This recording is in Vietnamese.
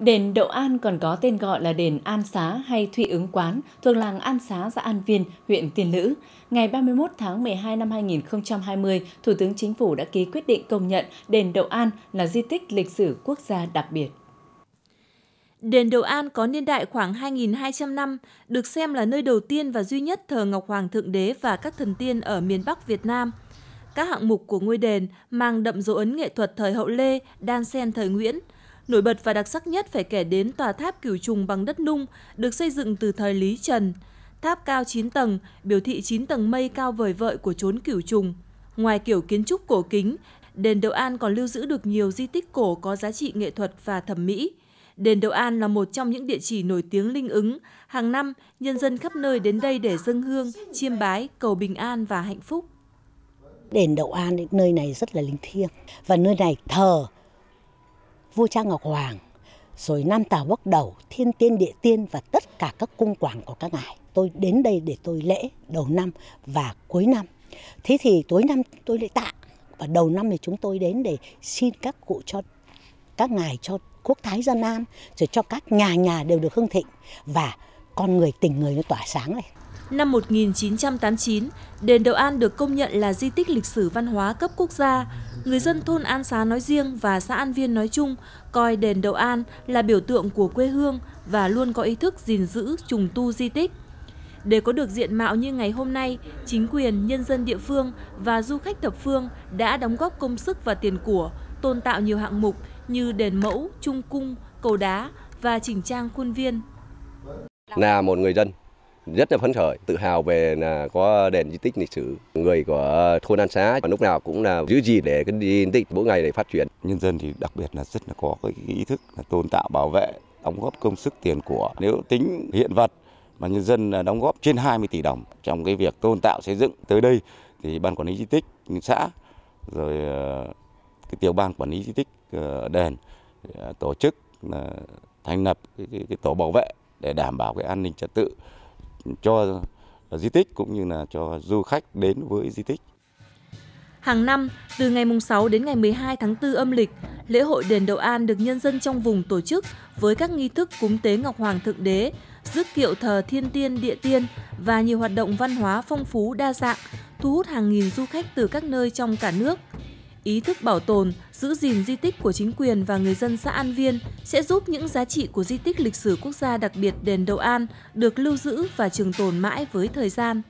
Đền Đậu An còn có tên gọi là đền An Xá hay Thụy Ứng Quán, thuộc làng An Xá, xã An Viên, huyện Tiên Lữ. Ngày 31 tháng 12 năm 2020, Thủ tướng Chính phủ đã ký quyết định công nhận đền Đậu An là di tích lịch sử quốc gia đặc biệt. Đền Đậu An có niên đại khoảng 2.200 năm, được xem là nơi đầu tiên và duy nhất thờ Ngọc Hoàng Thượng Đế và các thần tiên ở miền Bắc Việt Nam. Các hạng mục của ngôi đền mang đậm dấu ấn nghệ thuật thời hậu Lê, đan sen thời Nguyễn – Nổi bật và đặc sắc nhất phải kể đến tòa tháp cửu trùng bằng đất nung, được xây dựng từ thời Lý Trần. Tháp cao 9 tầng, biểu thị 9 tầng mây cao vời vợi của chốn cửu trùng. Ngoài kiểu kiến trúc cổ kính, đền Đậu An còn lưu giữ được nhiều di tích cổ có giá trị nghệ thuật và thẩm mỹ. Đền Đậu An là một trong những địa chỉ nổi tiếng linh ứng. Hàng năm, nhân dân khắp nơi đến đây để dâng hương, chiêm bái, cầu bình an và hạnh phúc. Đền Đậu An, nơi này rất là linh thiêng và nơi này thờ vua cha ngọc hoàng rồi nam tào bắc đầu thiên tiên địa tiên và tất cả các cung quảng của các ngài tôi đến đây để tôi lễ đầu năm và cuối năm thế thì cuối năm tôi lễ tạ và đầu năm thì chúng tôi đến để xin các cụ cho các ngài cho quốc thái dân an rồi cho các nhà nhà đều được hưng thịnh và con người tình người nó tỏa sáng này Năm 1989, đền Đầu An được công nhận là di tích lịch sử văn hóa cấp quốc gia người dân thôn An Xá nói riêng và xã An Viên nói chung coi đền Đầu An là biểu tượng của quê hương và luôn có ý thức gìn giữ trùng tu di tích. Để có được diện mạo như ngày hôm nay, chính quyền, nhân dân địa phương và du khách thập phương đã đóng góp công sức và tiền của, tôn tạo nhiều hạng mục như đền mẫu, trung cung, cầu đá và chỉnh trang khuôn viên. Là một người dân rất là phấn khởi, tự hào về là có đền di tích lịch sử. Người của thôn An Xá và lúc nào cũng là giữ gì để cái di tích mỗi ngày để phát triển. Nhân dân thì đặc biệt là rất là có cái ý thức là tôn tạo bảo vệ, đóng góp công sức tiền của. Nếu tính hiện vật mà nhân dân đóng góp trên 20 tỷ đồng trong cái việc tôn tạo xây dựng tới đây thì ban quản lý di tích xã rồi ờ, cái tiểu ban quản lý di tích ờ, đền ờ, tổ chức là thành lập cái, cái, cái tổ bảo vệ để đảm bảo cái an ninh trật tự cho di tích cũng như là cho du khách đến với di tích. Hàng năm, từ ngày 6 đến ngày 12 tháng 4 âm lịch, lễ hội Đền Đậu An được nhân dân trong vùng tổ chức với các nghi thức cúng tế Ngọc Hoàng Thượng Đế, rước kiệu thờ Thiên Tiên Địa Tiên và nhiều hoạt động văn hóa phong phú đa dạng, thu hút hàng nghìn du khách từ các nơi trong cả nước – ý thức bảo tồn, giữ gìn di tích của chính quyền và người dân xã An Viên sẽ giúp những giá trị của di tích lịch sử quốc gia đặc biệt đền Đầu An được lưu giữ và trường tồn mãi với thời gian.